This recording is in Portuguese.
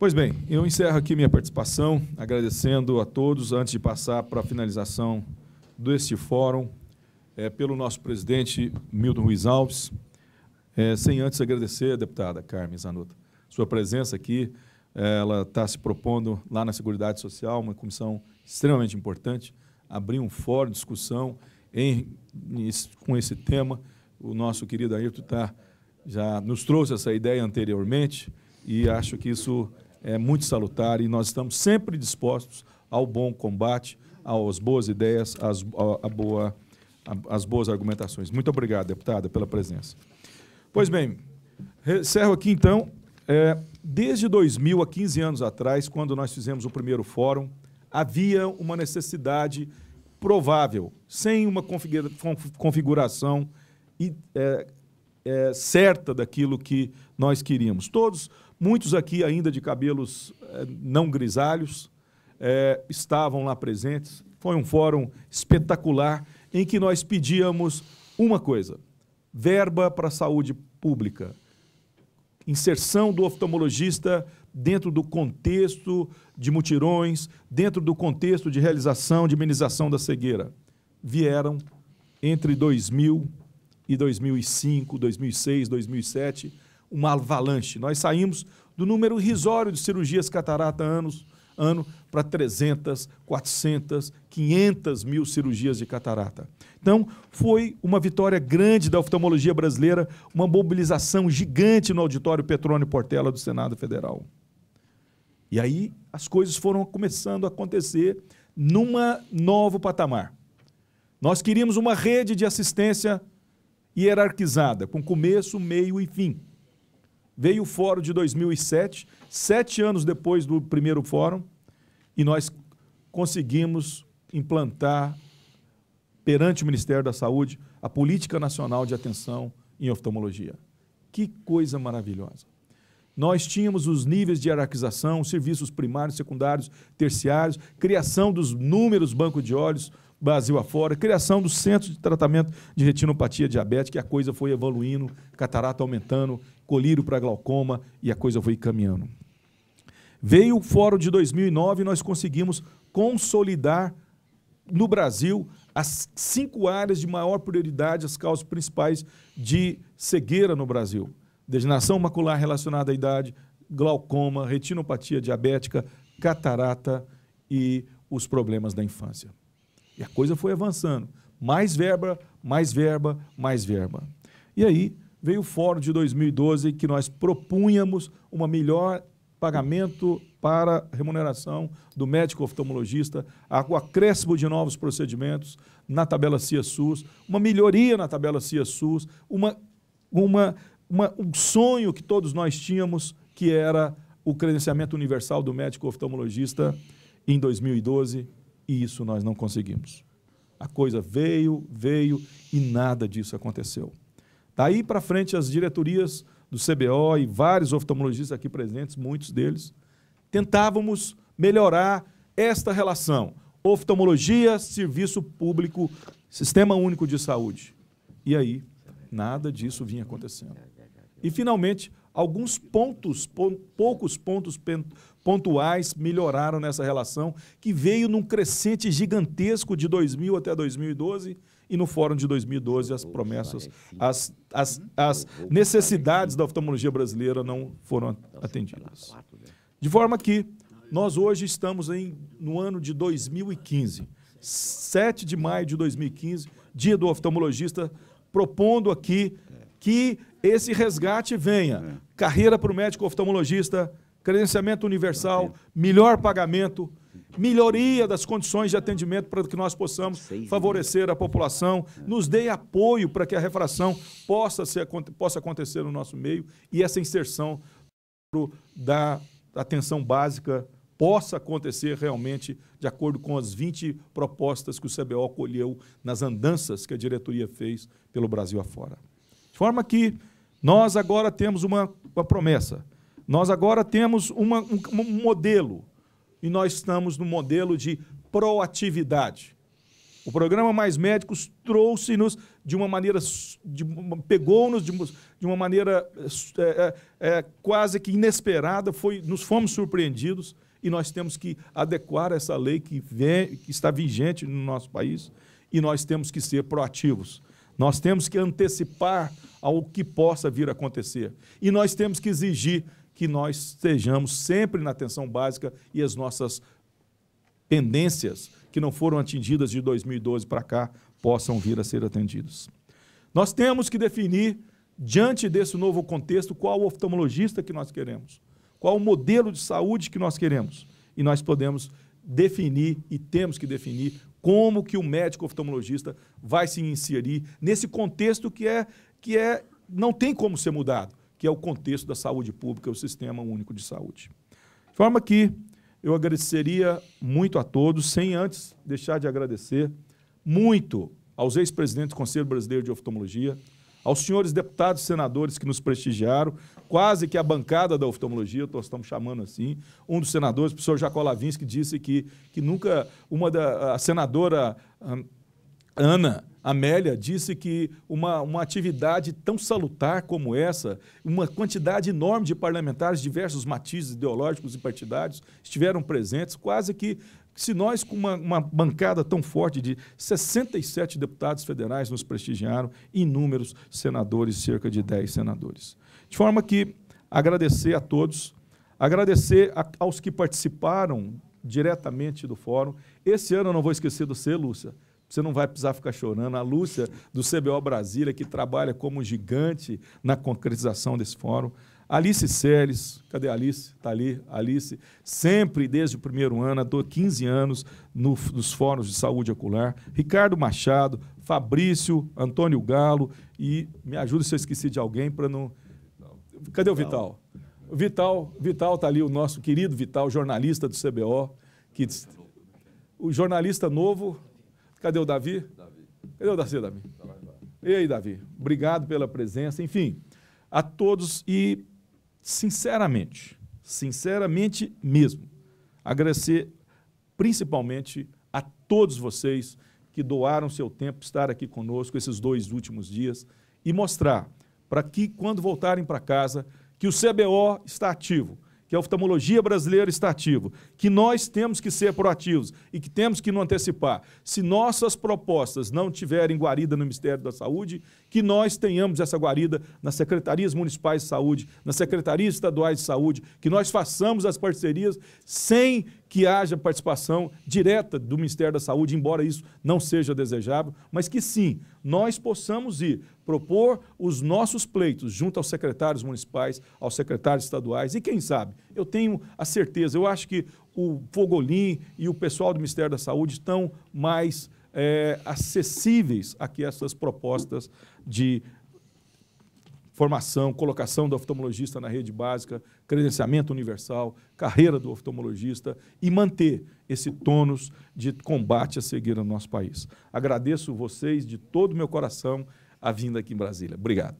Pois bem, eu encerro aqui minha participação, agradecendo a todos, antes de passar para a finalização deste fórum, é, pelo nosso presidente Milton Ruiz Alves, é, sem antes agradecer a deputada Carmen Zanotto, sua presença aqui, eh, ela está se propondo lá na Seguridade Social, uma comissão extremamente importante, abrir um fórum de discussão em, com esse tema. O nosso querido Ayrton tá, já nos trouxe essa ideia anteriormente e acho que isso é muito salutar e nós estamos sempre dispostos ao bom combate, às boas ideias, às, à boa, às boas argumentações. Muito obrigado, deputada, pela presença. Pois bem, encerro aqui então. É, desde 2000, há 15 anos atrás, quando nós fizemos o primeiro fórum, havia uma necessidade provável, sem uma configuração e, é, é, certa daquilo que nós queríamos. Todos Muitos aqui ainda de cabelos eh, não grisalhos eh, estavam lá presentes. Foi um fórum espetacular em que nós pedíamos uma coisa: verba para a saúde pública, inserção do oftalmologista dentro do contexto de mutirões, dentro do contexto de realização de minimização da cegueira. Vieram entre 2000 e 2005, 2006, 2007 uma avalanche. Nós saímos do número irrisório de cirurgias catarata anos, ano para 300, 400, 500 mil cirurgias de catarata. Então, foi uma vitória grande da oftalmologia brasileira, uma mobilização gigante no auditório Petrônio Portela do Senado Federal. E aí as coisas foram começando a acontecer numa novo patamar. Nós queríamos uma rede de assistência hierarquizada, com começo, meio e fim. Veio o fórum de 2007, sete anos depois do primeiro fórum, e nós conseguimos implantar, perante o Ministério da Saúde, a Política Nacional de Atenção em Oftalmologia. Que coisa maravilhosa! Nós tínhamos os níveis de hierarquização, serviços primários, secundários, terciários, criação dos números banco de olhos, Brasil afora, criação do Centro de Tratamento de Retinopatia Diabética, e a coisa foi evoluindo, catarata aumentando, colírio para glaucoma, e a coisa foi caminhando. Veio o fórum de 2009 e nós conseguimos consolidar no Brasil as cinco áreas de maior prioridade, as causas principais de cegueira no Brasil. Degeneração macular relacionada à idade, glaucoma, retinopatia diabética, catarata e os problemas da infância. E a coisa foi avançando. Mais verba, mais verba, mais verba. E aí veio o fórum de 2012 que nós propunhamos uma melhor pagamento para remuneração do médico oftalmologista, o acréscimo de novos procedimentos na tabela CIA-SUS, uma melhoria na tabela CIA-SUS, uma, uma, uma, um sonho que todos nós tínhamos, que era o credenciamento universal do médico oftalmologista em 2012, e isso nós não conseguimos. A coisa veio, veio e nada disso aconteceu. Daí para frente, as diretorias do CBO e vários oftalmologistas aqui presentes, muitos deles, tentávamos melhorar esta relação. Oftalmologia, serviço público, sistema único de saúde. E aí, nada disso vinha acontecendo. E finalmente, Alguns pontos, poucos pontos pontuais melhoraram nessa relação, que veio num crescente gigantesco de 2000 até 2012 e no fórum de 2012 as promessas, as, as, uhum. as necessidades da oftalmologia brasileira não foram então, atendidas. Né? De forma que nós hoje estamos em, no ano de 2015, 7 de maio de 2015, dia do oftalmologista, propondo aqui é. que esse resgate venha. É. Carreira para o médico oftalmologista, credenciamento universal, melhor pagamento, melhoria das condições de atendimento para que nós possamos favorecer a população, é. nos dê apoio para que a refração possa, ser, possa acontecer no nosso meio e essa inserção da atenção básica possa acontecer realmente de acordo com as 20 propostas que o CBO colheu nas andanças que a diretoria fez pelo Brasil afora. De forma que nós agora temos uma, uma promessa, nós agora temos uma, um, um modelo, e nós estamos no modelo de proatividade. O programa Mais Médicos trouxe-nos de uma maneira, pegou-nos de, de, uma maneira é, é, é, quase que inesperada, foi, nos fomos surpreendidos e nós temos que adequar essa lei que, vem, que está vigente no nosso país e nós temos que ser proativos. Nós temos que antecipar ao que possa vir a acontecer. E nós temos que exigir que nós estejamos sempre na atenção básica e as nossas pendências que não foram atingidas de 2012 para cá possam vir a ser atendidas. Nós temos que definir, diante desse novo contexto, qual oftalmologista que nós queremos, qual o modelo de saúde que nós queremos. E nós podemos definir e temos que definir como que o médico oftalmologista vai se inserir nesse contexto que é que é não tem como ser mudado, que é o contexto da saúde pública, o sistema único de saúde. De forma que eu agradeceria muito a todos, sem antes deixar de agradecer muito aos ex-presidentes do Conselho Brasileiro de Oftalmologia, aos senhores deputados e senadores que nos prestigiaram, quase que a bancada da oftalmologia, nós estamos chamando assim, um dos senadores, o professor Jacó Lavinski, disse que, que nunca uma da a senadora ah, Ana Amélia disse que uma, uma atividade tão salutar como essa, uma quantidade enorme de parlamentares, diversos matizes ideológicos e partidários, estiveram presentes, quase que se nós, com uma, uma bancada tão forte de 67 deputados federais, nos prestigiaram, inúmeros senadores, cerca de 10 senadores. De forma que agradecer a todos, agradecer a, aos que participaram diretamente do fórum. Esse ano eu não vou esquecer do você, Lúcia. Você não vai precisar ficar chorando. A Lúcia, do CBO Brasília, que trabalha como gigante na concretização desse fórum. Alice Seles, cadê a Alice? Está ali, Alice, sempre desde o primeiro ano, há 15 anos, no, nos fóruns de saúde ocular. Ricardo Machado, Fabrício, Antônio Galo, e me ajuda se eu esqueci de alguém para não. Cadê o Vital? Vital, Vital está ali, o nosso querido Vital, jornalista do CBO. Que... O jornalista novo. Cadê o Davi? Cadê o Darcy, Davi? Tá e aí, Davi? Obrigado pela presença. Enfim, a todos e sinceramente, sinceramente mesmo, agradecer principalmente a todos vocês que doaram seu tempo estar aqui conosco esses dois últimos dias e mostrar para que quando voltarem para casa que o CBO está ativo que a oftalmologia brasileira está ativa, que nós temos que ser proativos e que temos que não antecipar. Se nossas propostas não tiverem guarida no Ministério da Saúde, que nós tenhamos essa guarida nas secretarias municipais de saúde, nas secretarias estaduais de saúde, que nós façamos as parcerias sem que haja participação direta do Ministério da Saúde, embora isso não seja desejável, mas que sim, nós possamos ir propor os nossos pleitos junto aos secretários municipais, aos secretários estaduais e quem sabe. Eu tenho a certeza, eu acho que o Fogolin e o pessoal do Ministério da Saúde estão mais é, acessíveis a que essas propostas de formação, colocação do oftalmologista na rede básica, credenciamento universal, carreira do oftalmologista e manter esse tônus de combate à cegueira no nosso país. Agradeço vocês de todo o meu coração a vinda aqui em Brasília. Obrigado.